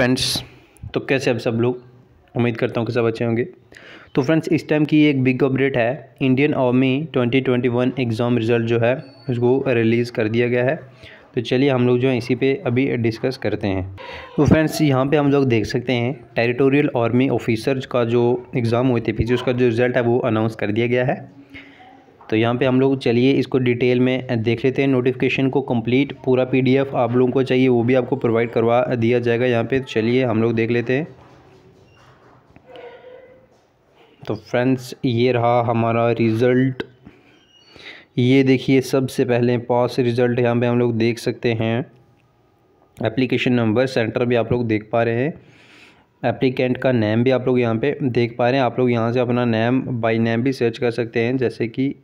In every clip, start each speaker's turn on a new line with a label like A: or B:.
A: friends तो कैसे अब सब लोग उम्मीद करता हूँ कि सब अच्छे होंगे तो फ्रेंड्स इस टाइम की एक बिग अपडेट है इंडियन आर्मी 2021 एग्ज़ाम रिज़ल्ट जो है उसको रिलीज़ कर दिया गया है तो चलिए हम लोग जो है इसी पे अभी डिस्कस करते हैं तो फ्रेंड्स यहाँ पे हम लोग देख सकते हैं टेरिटोरियल आर्मी ऑफिसर का जो एग्ज़ाम हुए थे पीछे उसका जो रिज़ल्ट है वो अनाउंस कर दिया गया है तो यहाँ पे हम लोग चलिए इसको डिटेल में देख लेते हैं नोटिफिकेशन को कंप्लीट पूरा पीडीएफ आप लोगों को चाहिए वो भी आपको प्रोवाइड करवा दिया जाएगा यहाँ पे चलिए हम लोग देख लेते हैं तो फ्रेंड्स ये रहा हमारा रिज़ल्ट ये देखिए सबसे पहले पास रिज़ल्ट यहाँ पे हम लोग देख सकते हैं एप्लीकेशन नंबर सेंटर भी आप लोग देख पा रहे हैं एप्लीकेंट का नेम भी आप लोग यहाँ पे देख पा रहे हैं आप लोग यहाँ से अपना नेम बाय नेम भी सर्च कर सकते हैं जैसे कि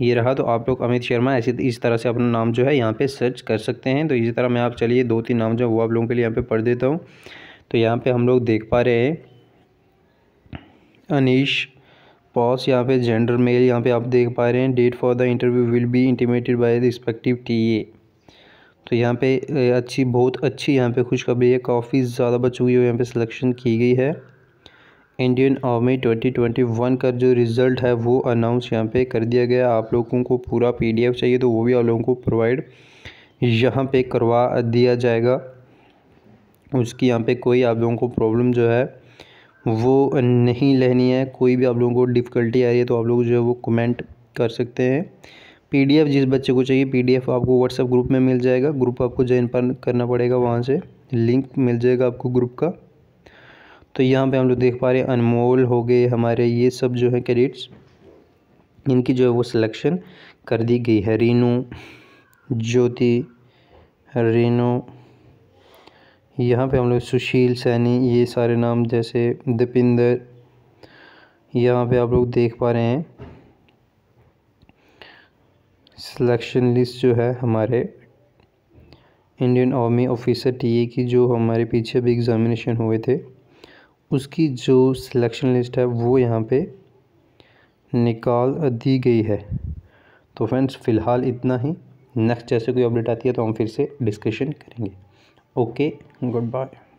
A: ये रहा तो आप लोग अमित शर्मा ऐसे इस तरह से अपना नाम जो है यहाँ पे सर्च कर सकते हैं तो इसी तरह मैं आप चलिए दो तीन नाम जो है वो आप लोगों के लिए यहाँ पे पढ़ देता हूँ तो यहाँ पे हम लोग देख पा रहे हैं अनीश पॉस यहाँ पे जेंडर मेल यहाँ पे आप देख पा रहे हैं date for the interview will be intimated by the respective a तो यहाँ पे अच्छी बहुत अच्छी यहाँ पे खुशखबरी है काफ़ी ज़्यादा बच्चों की यहाँ पे सिलेक्शन की गई है इंडियन आर्मी 2021 का जो रिज़ल्ट है वो अनाउंस यहाँ पे कर दिया गया आप लोगों को पूरा पीडीएफ चाहिए तो वो भी आप लोगों को प्रोवाइड यहाँ पे करवा दिया जाएगा उसकी यहाँ पे कोई आप लोगों को प्रॉब्लम जो है वो नहीं लेनी है कोई भी आप लोगों को डिफ़िकल्टी आ रही है तो आप लोग जो है वो कमेंट कर सकते हैं पी जिस बच्चे को चाहिए पी आपको व्हाट्सएप ग्रुप में मिल जाएगा ग्रुप आपको ज्वाइन करना पड़ेगा वहाँ से लिंक मिल जाएगा आपको ग्रुप का तो यहाँ पे हम लोग देख पा रहे हैं अनमोल हो गए हमारे ये सब जो है कैडेट्स इनकी जो है वो सिलेक्शन कर दी गई है रीनू ज्योति रीनू यहाँ पे हम लोग सुशील सैनी ये सारे नाम जैसे दीपिंदर यहाँ पे आप लोग देख पा रहे हैं सिलेक्शन लिस्ट जो है हमारे इंडियन आर्मी ऑफिसर टीए की जो हमारे पीछे भी एग्ज़ामिनेशन हुए थे उसकी जो सिलेक्शन लिस्ट है वो यहाँ पे निकाल दी गई है तो फ्रेंड्स फ़िलहाल इतना ही नेक्स्ट जैसे कोई अपडेट आती है तो हम फिर से डिस्कशन करेंगे ओके गुड बाय